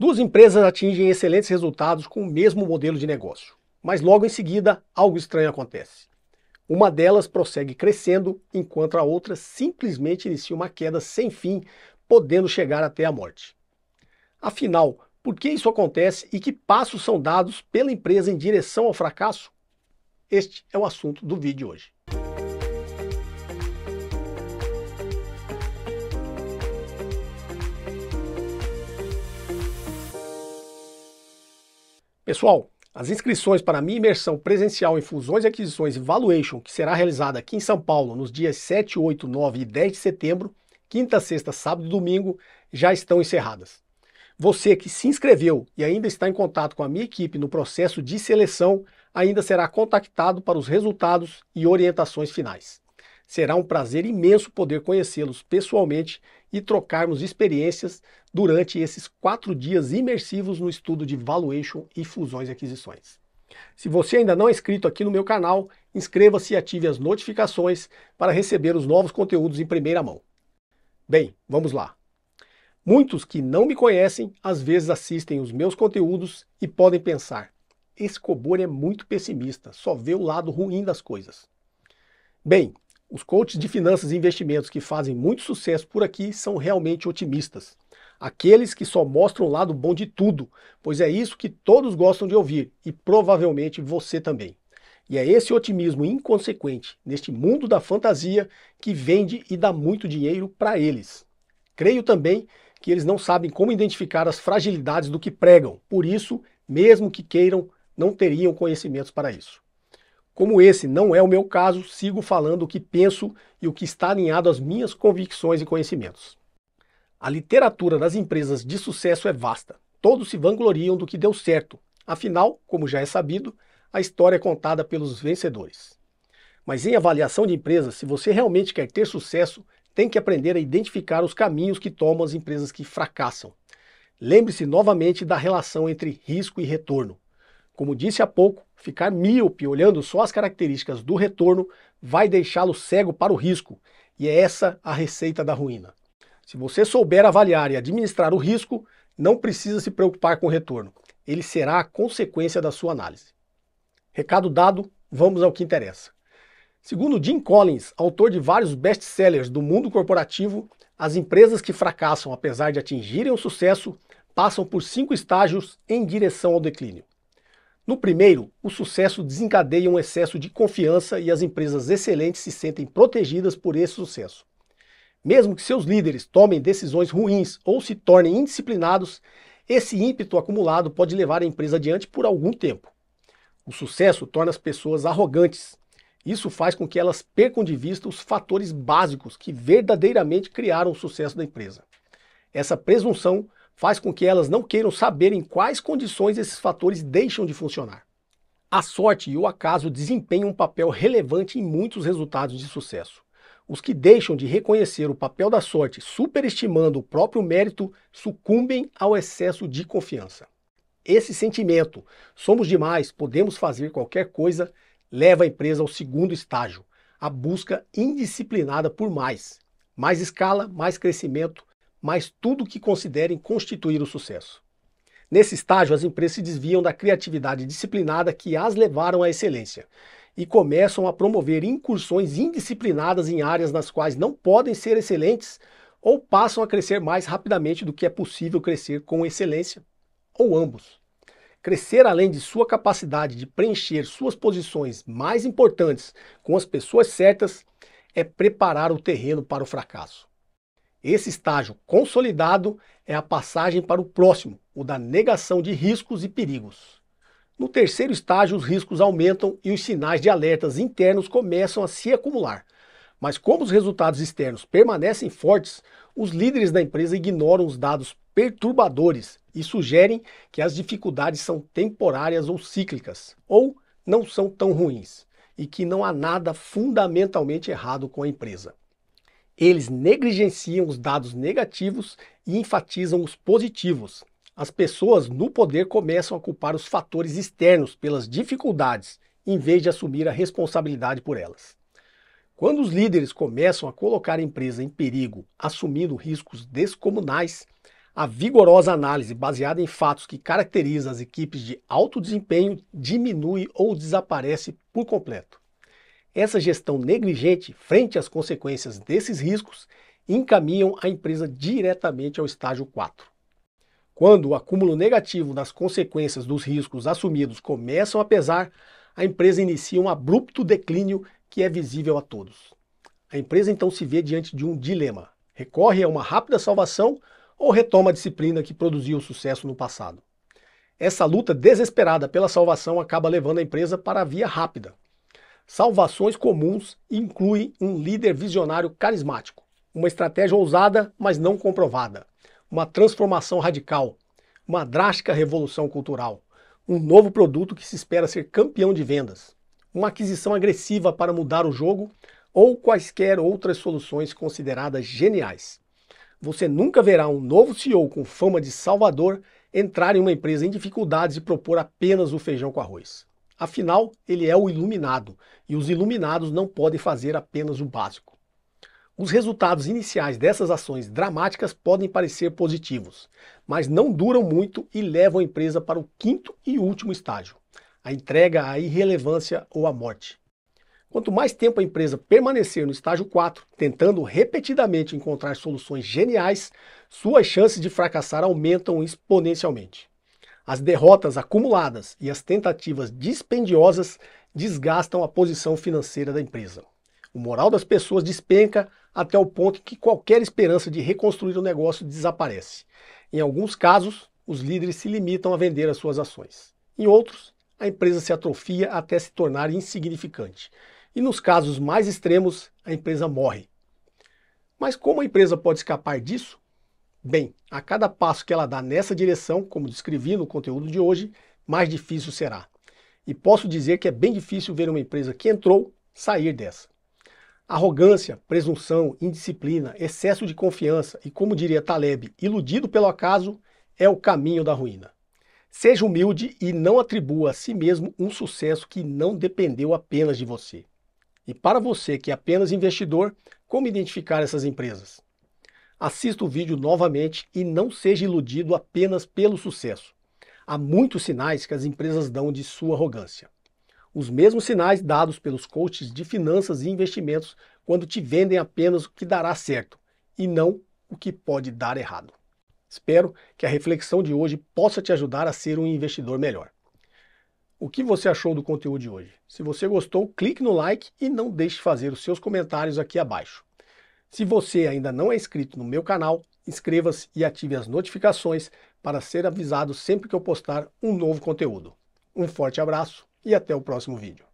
Duas empresas atingem excelentes resultados com o mesmo modelo de negócio, mas logo em seguida algo estranho acontece. Uma delas prossegue crescendo, enquanto a outra simplesmente inicia uma queda sem fim, podendo chegar até a morte. Afinal, por que isso acontece e que passos são dados pela empresa em direção ao fracasso? Este é o assunto do vídeo hoje. Pessoal, as inscrições para a minha imersão presencial em fusões e aquisições e valuation, que será realizada aqui em São Paulo nos dias 7, 8, 9 e 10 de setembro, quinta, sexta, sábado e domingo, já estão encerradas. Você que se inscreveu e ainda está em contato com a minha equipe no processo de seleção, ainda será contactado para os resultados e orientações finais. Será um prazer imenso poder conhecê-los pessoalmente e trocarmos experiências durante esses quatro dias imersivos no estudo de valuation e fusões e aquisições. Se você ainda não é inscrito aqui no meu canal, inscreva-se e ative as notificações para receber os novos conteúdos em primeira mão. Bem, vamos lá. Muitos que não me conhecem às vezes assistem os meus conteúdos e podem pensar: esse Cobor é muito pessimista, só vê o lado ruim das coisas. Bem, os coaches de finanças e investimentos que fazem muito sucesso por aqui são realmente otimistas. Aqueles que só mostram o lado bom de tudo, pois é isso que todos gostam de ouvir e provavelmente você também. E é esse otimismo inconsequente neste mundo da fantasia que vende e dá muito dinheiro para eles. Creio também que eles não sabem como identificar as fragilidades do que pregam, por isso, mesmo que queiram, não teriam conhecimentos para isso. Como esse não é o meu caso, sigo falando o que penso e o que está alinhado às minhas convicções e conhecimentos. A literatura das empresas de sucesso é vasta. Todos se vangloriam do que deu certo. Afinal, como já é sabido, a história é contada pelos vencedores. Mas em avaliação de empresas, se você realmente quer ter sucesso, tem que aprender a identificar os caminhos que tomam as empresas que fracassam. Lembre-se novamente da relação entre risco e retorno. Como disse há pouco, Ficar míope olhando só as características do retorno vai deixá-lo cego para o risco, e é essa a receita da ruína. Se você souber avaliar e administrar o risco, não precisa se preocupar com o retorno. Ele será a consequência da sua análise. Recado dado, vamos ao que interessa. Segundo Jim Collins, autor de vários best-sellers do mundo corporativo, as empresas que fracassam apesar de atingirem o sucesso passam por cinco estágios em direção ao declínio. No primeiro, o sucesso desencadeia um excesso de confiança e as empresas excelentes se sentem protegidas por esse sucesso. Mesmo que seus líderes tomem decisões ruins ou se tornem indisciplinados, esse ímpeto acumulado pode levar a empresa adiante por algum tempo. O sucesso torna as pessoas arrogantes. Isso faz com que elas percam de vista os fatores básicos que verdadeiramente criaram o sucesso da empresa. Essa presunção faz com que elas não queiram saber em quais condições esses fatores deixam de funcionar. A sorte e o acaso desempenham um papel relevante em muitos resultados de sucesso. Os que deixam de reconhecer o papel da sorte, superestimando o próprio mérito, sucumbem ao excesso de confiança. Esse sentimento, somos demais, podemos fazer qualquer coisa, leva a empresa ao segundo estágio, a busca indisciplinada por mais. Mais escala, mais crescimento, mas tudo que considerem constituir o sucesso. Nesse estágio, as empresas se desviam da criatividade disciplinada que as levaram à excelência e começam a promover incursões indisciplinadas em áreas nas quais não podem ser excelentes ou passam a crescer mais rapidamente do que é possível crescer com excelência, ou ambos. Crescer além de sua capacidade de preencher suas posições mais importantes com as pessoas certas é preparar o terreno para o fracasso. Esse estágio consolidado é a passagem para o próximo, o da negação de riscos e perigos. No terceiro estágio, os riscos aumentam e os sinais de alertas internos começam a se acumular. Mas como os resultados externos permanecem fortes, os líderes da empresa ignoram os dados perturbadores e sugerem que as dificuldades são temporárias ou cíclicas, ou não são tão ruins, e que não há nada fundamentalmente errado com a empresa. Eles negligenciam os dados negativos e enfatizam os positivos. As pessoas no poder começam a culpar os fatores externos pelas dificuldades, em vez de assumir a responsabilidade por elas. Quando os líderes começam a colocar a empresa em perigo, assumindo riscos descomunais, a vigorosa análise baseada em fatos que caracteriza as equipes de alto desempenho diminui ou desaparece por completo. Essa gestão negligente frente às consequências desses riscos encaminham a empresa diretamente ao estágio 4. Quando o acúmulo negativo das consequências dos riscos assumidos começam a pesar, a empresa inicia um abrupto declínio que é visível a todos. A empresa então se vê diante de um dilema: recorre a uma rápida salvação ou retoma a disciplina que produziu sucesso no passado. Essa luta desesperada pela salvação acaba levando a empresa para a via rápida, Salvações comuns incluem um líder visionário carismático, uma estratégia ousada, mas não comprovada, uma transformação radical, uma drástica revolução cultural, um novo produto que se espera ser campeão de vendas, uma aquisição agressiva para mudar o jogo ou quaisquer outras soluções consideradas geniais. Você nunca verá um novo CEO com fama de salvador entrar em uma empresa em dificuldades e propor apenas o feijão com arroz. Afinal, ele é o iluminado, e os iluminados não podem fazer apenas o básico. Os resultados iniciais dessas ações dramáticas podem parecer positivos, mas não duram muito e levam a empresa para o quinto e último estágio, a entrega à irrelevância ou à morte. Quanto mais tempo a empresa permanecer no estágio 4, tentando repetidamente encontrar soluções geniais, suas chances de fracassar aumentam exponencialmente. As derrotas acumuladas e as tentativas dispendiosas desgastam a posição financeira da empresa. O moral das pessoas despenca até o ponto que qualquer esperança de reconstruir o negócio desaparece. Em alguns casos, os líderes se limitam a vender as suas ações. Em outros, a empresa se atrofia até se tornar insignificante. E nos casos mais extremos, a empresa morre. Mas como a empresa pode escapar disso? Bem, a cada passo que ela dá nessa direção, como descrevi no conteúdo de hoje, mais difícil será. E posso dizer que é bem difícil ver uma empresa que entrou sair dessa. Arrogância, presunção, indisciplina, excesso de confiança e, como diria Taleb, iludido pelo acaso, é o caminho da ruína. Seja humilde e não atribua a si mesmo um sucesso que não dependeu apenas de você. E para você que é apenas investidor, como identificar essas empresas? assista o vídeo novamente e não seja iludido apenas pelo sucesso. Há muitos sinais que as empresas dão de sua arrogância. Os mesmos sinais dados pelos coaches de finanças e investimentos quando te vendem apenas o que dará certo e não o que pode dar errado. Espero que a reflexão de hoje possa te ajudar a ser um investidor melhor. O que você achou do conteúdo de hoje? Se você gostou, clique no like e não deixe de fazer os seus comentários aqui abaixo. Se você ainda não é inscrito no meu canal, inscreva-se e ative as notificações para ser avisado sempre que eu postar um novo conteúdo. Um forte abraço e até o próximo vídeo.